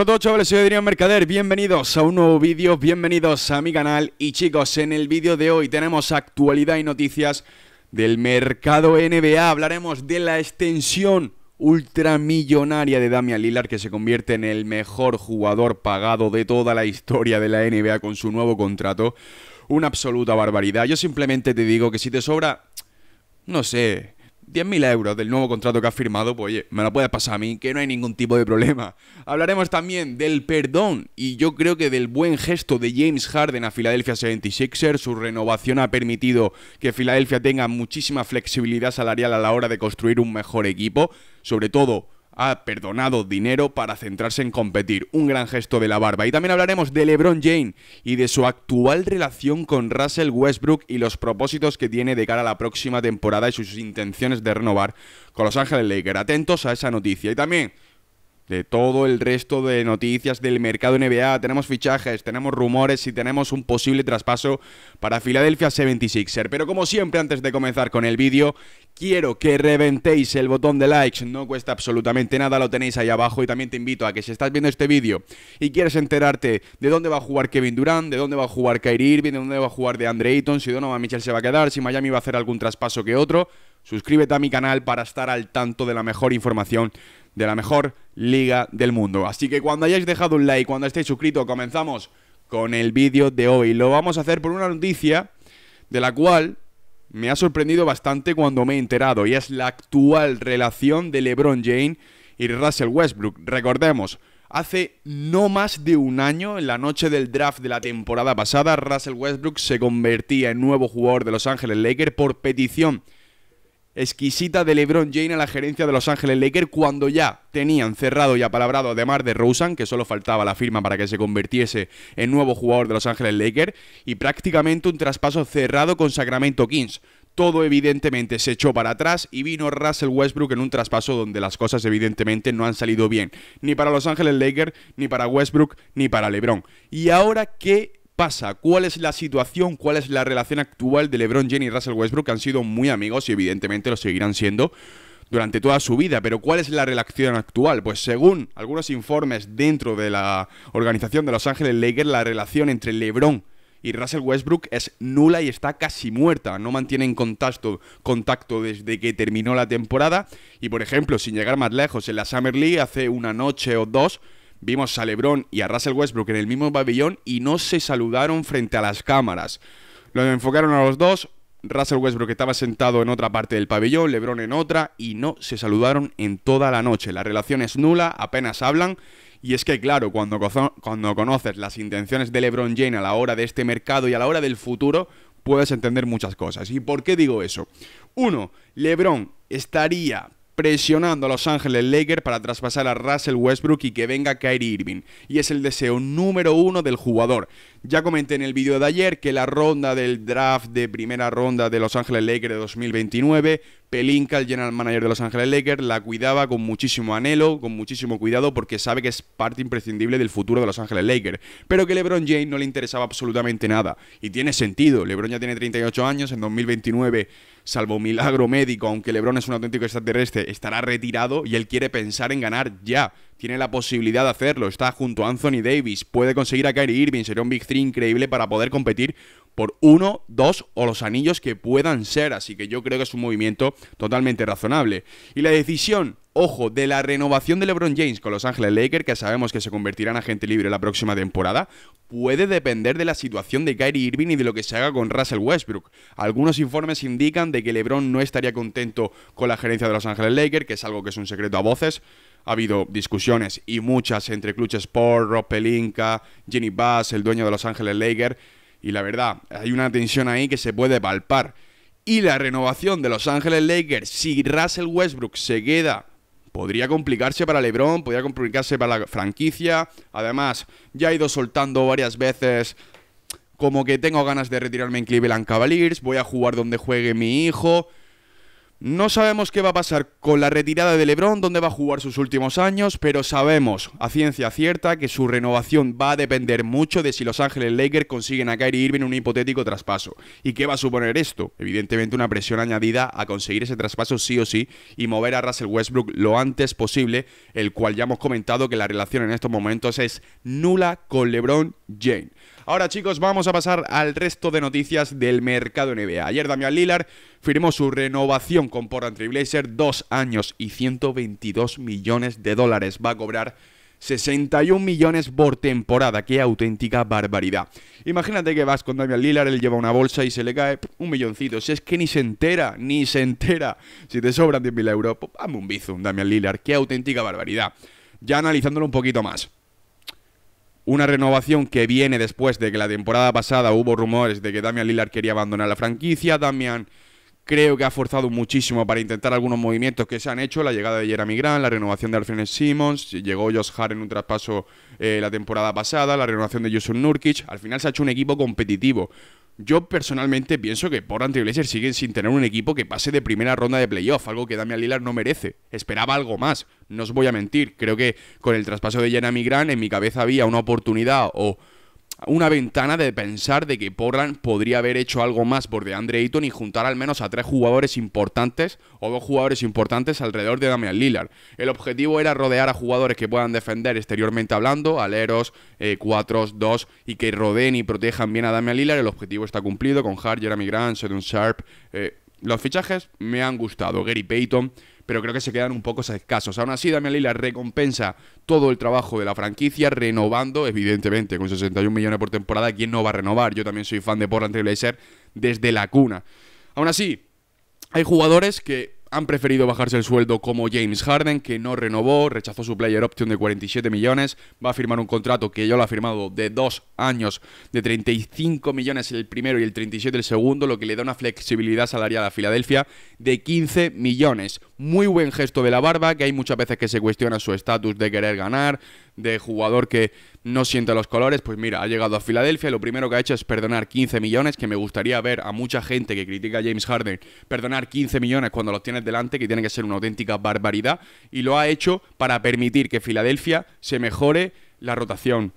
Hola todos chavales, soy Adrián Mercader, bienvenidos a un nuevo vídeo, bienvenidos a mi canal y chicos, en el vídeo de hoy tenemos actualidad y noticias del mercado NBA, hablaremos de la extensión ultramillonaria de Damian Lillard que se convierte en el mejor jugador pagado de toda la historia de la NBA con su nuevo contrato, una absoluta barbaridad, yo simplemente te digo que si te sobra, no sé, 10.000 euros del nuevo contrato que ha firmado, pues oye, me lo puedes pasar a mí, que no hay ningún tipo de problema. Hablaremos también del perdón y yo creo que del buen gesto de James Harden a Filadelfia 76er. Su renovación ha permitido que Filadelfia tenga muchísima flexibilidad salarial a la hora de construir un mejor equipo, sobre todo ha perdonado dinero para centrarse en competir. Un gran gesto de la barba. Y también hablaremos de LeBron James y de su actual relación con Russell Westbrook y los propósitos que tiene de cara a la próxima temporada y sus intenciones de renovar con Los Ángeles Lakers. Atentos a esa noticia. Y también de todo el resto de noticias del mercado NBA. Tenemos fichajes, tenemos rumores y tenemos un posible traspaso para Philadelphia 76er. Pero como siempre, antes de comenzar con el vídeo, quiero que reventéis el botón de likes. No cuesta absolutamente nada, lo tenéis ahí abajo. Y también te invito a que si estás viendo este vídeo y quieres enterarte de dónde va a jugar Kevin Durant, de dónde va a jugar Kyrie Irving, de dónde va a jugar de Andre Ayton, si Donovan Mitchell se va a quedar, si Miami va a hacer algún traspaso que otro, suscríbete a mi canal para estar al tanto de la mejor información de la mejor liga del mundo. Así que cuando hayáis dejado un like, cuando estéis suscrito, comenzamos con el vídeo de hoy. Lo vamos a hacer por una noticia de la cual me ha sorprendido bastante cuando me he enterado y es la actual relación de LeBron James y Russell Westbrook. Recordemos, hace no más de un año, en la noche del draft de la temporada pasada, Russell Westbrook se convertía en nuevo jugador de Los Ángeles Lakers por petición exquisita de LeBron James a la gerencia de Los Ángeles Lakers cuando ya tenían cerrado y apalabrado además de Rosen, que solo faltaba la firma para que se convirtiese en nuevo jugador de Los Ángeles Lakers, y prácticamente un traspaso cerrado con Sacramento Kings. Todo evidentemente se echó para atrás y vino Russell Westbrook en un traspaso donde las cosas evidentemente no han salido bien, ni para Los Ángeles Lakers, ni para Westbrook, ni para LeBron. Y ahora, ¿qué pasa? ¿Cuál es la situación? ¿Cuál es la relación actual de LeBron James y Russell Westbrook? han sido muy amigos y evidentemente lo seguirán siendo durante toda su vida. Pero ¿cuál es la relación actual? Pues según algunos informes dentro de la organización de Los Ángeles Lakers, la relación entre LeBron y Russell Westbrook es nula y está casi muerta. No mantienen contacto, contacto desde que terminó la temporada. Y por ejemplo, sin llegar más lejos, en la Summer League hace una noche o dos vimos a LeBron y a Russell Westbrook en el mismo pabellón y no se saludaron frente a las cámaras. Lo enfocaron a los dos, Russell Westbrook estaba sentado en otra parte del pabellón, LeBron en otra y no se saludaron en toda la noche. La relación es nula, apenas hablan y es que claro, cuando, cuando conoces las intenciones de LeBron James a la hora de este mercado y a la hora del futuro, puedes entender muchas cosas. ¿Y por qué digo eso? Uno, LeBron estaría presionando a Los Ángeles Lakers para traspasar a Russell Westbrook y que venga Kyrie Irving. Y es el deseo número uno del jugador. Ya comenté en el vídeo de ayer que la ronda del draft de primera ronda de Los Ángeles Lakers de 2029 Pelinka, el general manager de Los Ángeles Lakers, la cuidaba con muchísimo anhelo, con muchísimo cuidado, porque sabe que es parte imprescindible del futuro de Los Ángeles Lakers. Pero que LeBron James no le interesaba absolutamente nada. Y tiene sentido. LeBron ya tiene 38 años, en 2029, salvo milagro médico, aunque LeBron es un auténtico extraterrestre, estará retirado y él quiere pensar en ganar ya. Tiene la posibilidad de hacerlo. Está junto a Anthony Davis, puede conseguir a Kyrie Irving, sería un Big Three increíble para poder competir por uno, dos o los anillos que puedan ser. Así que yo creo que es un movimiento totalmente razonable. Y la decisión ojo, de la renovación de LeBron James con Los Ángeles Lakers, que sabemos que se convertirán en agente libre la próxima temporada, puede depender de la situación de Kyrie Irving y de lo que se haga con Russell Westbrook. Algunos informes indican de que LeBron no estaría contento con la gerencia de Los Ángeles Lakers, que es algo que es un secreto a voces. Ha habido discusiones y muchas entre Clutch Sport, Rob Pelinka, Jenny Bass, el dueño de Los Ángeles Lakers y la verdad, hay una tensión ahí que se puede palpar. Y la renovación de Los Ángeles Lakers, si Russell Westbrook se queda, podría complicarse para LeBron, podría complicarse para la franquicia. Además, ya he ido soltando varias veces como que tengo ganas de retirarme en Cleveland Cavaliers, voy a jugar donde juegue mi hijo. No sabemos qué va a pasar con la retirada de Lebron, dónde va a jugar sus últimos años, pero sabemos a ciencia cierta que su renovación va a depender mucho de si Los Ángeles Lakers consiguen a Kyrie Irving un hipotético traspaso. ¿Y qué va a suponer esto? Evidentemente una presión añadida a conseguir ese traspaso sí o sí y mover a Russell Westbrook lo antes posible, el cual ya hemos comentado que la relación en estos momentos es nula con Lebron James. Ahora, chicos, vamos a pasar al resto de noticias del mercado NBA. Ayer Damian Lillard firmó su renovación con Portland Trailblazer, dos años y 122 millones de dólares. Va a cobrar 61 millones por temporada. ¡Qué auténtica barbaridad! Imagínate que vas con Damian Lillard, él lleva una bolsa y se le cae un milloncito. Si es que ni se entera, ni se entera. Si te sobran 10.000 euros, pues un bizum, Damian Lillard. ¡Qué auténtica barbaridad! Ya analizándolo un poquito más una renovación que viene después de que la temporada pasada hubo rumores de que Damian Lillard quería abandonar la franquicia. Damian creo que ha forzado muchísimo para intentar algunos movimientos que se han hecho. La llegada de Jeremy Grant, la renovación de Alfred Simmons, llegó Josh Hart en un traspaso eh, la temporada pasada, la renovación de Yusuf Nurkic. Al final se ha hecho un equipo competitivo. Yo personalmente pienso que por Trailblazers siguen sin tener un equipo que pase de primera ronda de playoff, algo que Damian Lillard no merece. Esperaba algo más, no os voy a mentir. Creo que con el traspaso de Jenna Grant en mi cabeza había una oportunidad o una ventana de pensar de que Portland podría haber hecho algo más por DeAndre Ayton y juntar al menos a tres jugadores importantes o dos jugadores importantes alrededor de Damian Lillard. El objetivo era rodear a jugadores que puedan defender exteriormente hablando, aleros, eh, cuatros, dos, y que rodeen y protejan bien a Damian Lillard. El objetivo está cumplido con Hart, Jeremy Grant, Sedon Sharp, eh, los fichajes me han gustado, Gary Payton, pero creo que se quedan un poco escasos. Aún así, Damian Lillard recompensa todo el trabajo de la franquicia, renovando, evidentemente, con 61 millones por temporada, ¿quién no va a renovar? Yo también soy fan de Portland Blazer desde la cuna. Aún así, hay jugadores que han preferido bajarse el sueldo como James Harden, que no renovó, rechazó su player option de 47 millones, va a firmar un contrato que ya lo ha firmado de dos años, de 35 millones el primero y el 37 el segundo, lo que le da una flexibilidad salarial a Filadelfia de 15 millones. Muy buen gesto de la barba, que hay muchas veces que se cuestiona su estatus de querer ganar, de jugador que no siente los colores, pues mira, ha llegado a Filadelfia y lo primero que ha hecho es perdonar 15 millones, que me gustaría ver a mucha gente que critica a James Harden perdonar 15 millones cuando los tienes delante, que tiene que ser una auténtica barbaridad, y lo ha hecho para permitir que Filadelfia se mejore la rotación,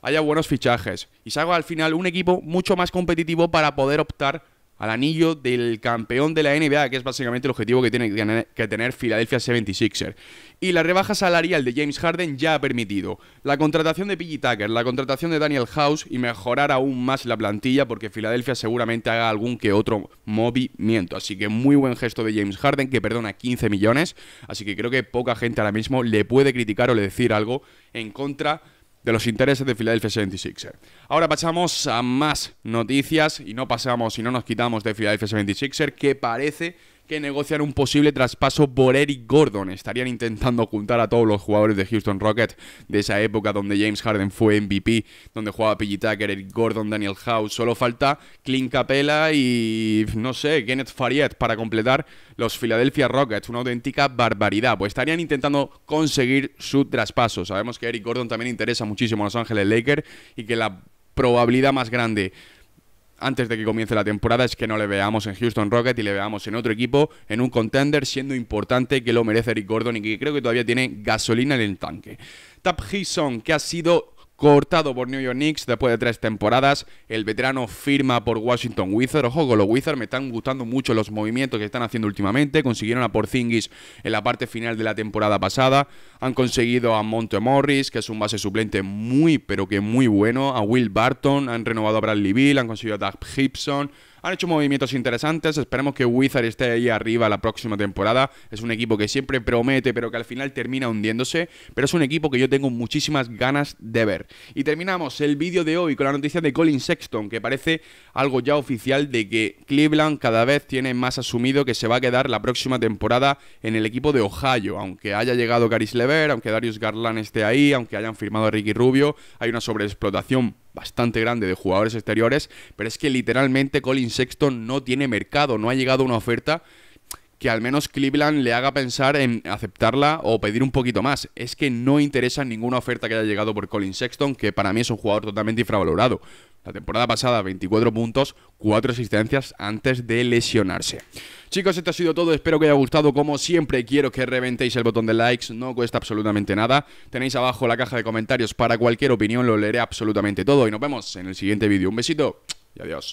haya buenos fichajes y se al final un equipo mucho más competitivo para poder optar al anillo del campeón de la NBA, que es básicamente el objetivo que tiene que tener Philadelphia 76er. Y la rebaja salarial de James Harden ya ha permitido la contratación de Piggy Tucker, la contratación de Daniel House y mejorar aún más la plantilla porque Filadelfia seguramente haga algún que otro movimiento. Así que muy buen gesto de James Harden que perdona 15 millones, así que creo que poca gente ahora mismo le puede criticar o le decir algo en contra de los intereses de Philadelphia 76ers. Ahora pasamos a más noticias y no pasamos y no nos quitamos de Philadelphia 76ers que parece que negociar un posible traspaso por Eric Gordon. Estarían intentando juntar a todos los jugadores de Houston Rockets de esa época donde James Harden fue MVP, donde jugaba Piggy Tucker, Eric Gordon, Daniel House. Solo falta Clint Capella y, no sé, Kenneth Fariet para completar los Philadelphia Rockets. Una auténtica barbaridad. Pues estarían intentando conseguir su traspaso. Sabemos que Eric Gordon también interesa muchísimo a Los Ángeles Lakers y que la probabilidad más grande antes de que comience la temporada es que no le veamos en Houston Rocket y le veamos en otro equipo, en un contender, siendo importante que lo merece Eric Gordon y que creo que todavía tiene gasolina en el tanque. Tap Heason que ha sido cortado por New York Knicks después de tres temporadas. El veterano firma por Washington Wizards. Ojo con los Wizards, me están gustando mucho los movimientos que están haciendo últimamente. Consiguieron a Porzingis en la parte final de la temporada pasada. Han conseguido a Monte Morris, que es un base suplente muy, pero que muy bueno. A Will Barton, han renovado a Bradley Bill, han conseguido a Doug Gibson. Han hecho movimientos interesantes. Esperemos que Wizard esté ahí arriba la próxima temporada. Es un equipo que siempre promete, pero que al final termina hundiéndose. Pero es un equipo que yo tengo muchísimas ganas de ver. Y terminamos el vídeo de hoy con la noticia de Colin Sexton, que parece algo ya oficial de que Cleveland cada vez tiene más asumido que se va a quedar la próxima temporada en el equipo de Ohio. Aunque haya llegado Caris Lever, aunque Darius Garland esté ahí, aunque hayan firmado a Ricky Rubio, hay una sobreexplotación bastante grande de jugadores exteriores, pero es que literalmente Colin Sexton no tiene mercado, no ha llegado una oferta que al menos Cleveland le haga pensar en aceptarla o pedir un poquito más. Es que no interesa ninguna oferta que haya llegado por Colin Sexton, que para mí es un jugador totalmente infravalorado. La temporada pasada 24 puntos, 4 asistencias antes de lesionarse. Chicos, esto ha sido todo, espero que haya gustado. Como siempre, quiero que reventéis el botón de likes, no cuesta absolutamente nada. Tenéis abajo la caja de comentarios para cualquier opinión, lo leeré absolutamente todo y nos vemos en el siguiente vídeo. Un besito y adiós.